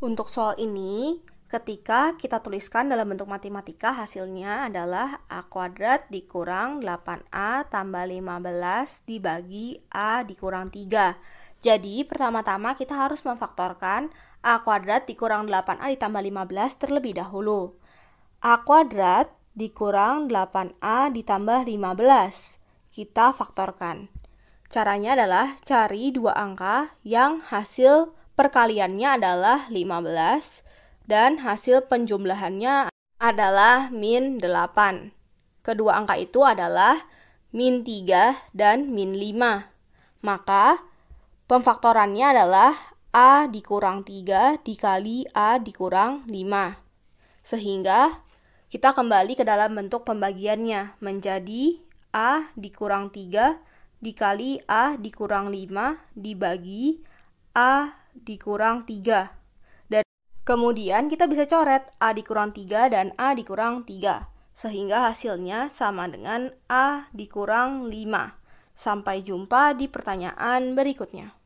Untuk soal ini, ketika kita tuliskan dalam bentuk matematika hasilnya adalah A kuadrat dikurang 8A tambah 15 dibagi A dikurang 3. Jadi pertama-tama kita harus memfaktorkan A kuadrat dikurang 8A ditambah 15 terlebih dahulu. A kuadrat dikurang 8A ditambah 15. Kita faktorkan. Caranya adalah cari dua angka yang hasil perkaliannya adalah 15 dan hasil penjumlahannya adalah min 8. Kedua angka itu adalah min 3 dan min 5. Maka pemfaktorannya adalah A dikurang 3 dikali A dikurang 5. Sehingga kita kembali ke dalam bentuk pembagiannya menjadi A dikurang 3 dikali A dikurang 5 dibagi A dikurang 3. Dan kemudian kita bisa coret A dikurang 3 dan A dikurang 3. Sehingga hasilnya sama dengan A dikurang 5. Sampai jumpa di pertanyaan berikutnya.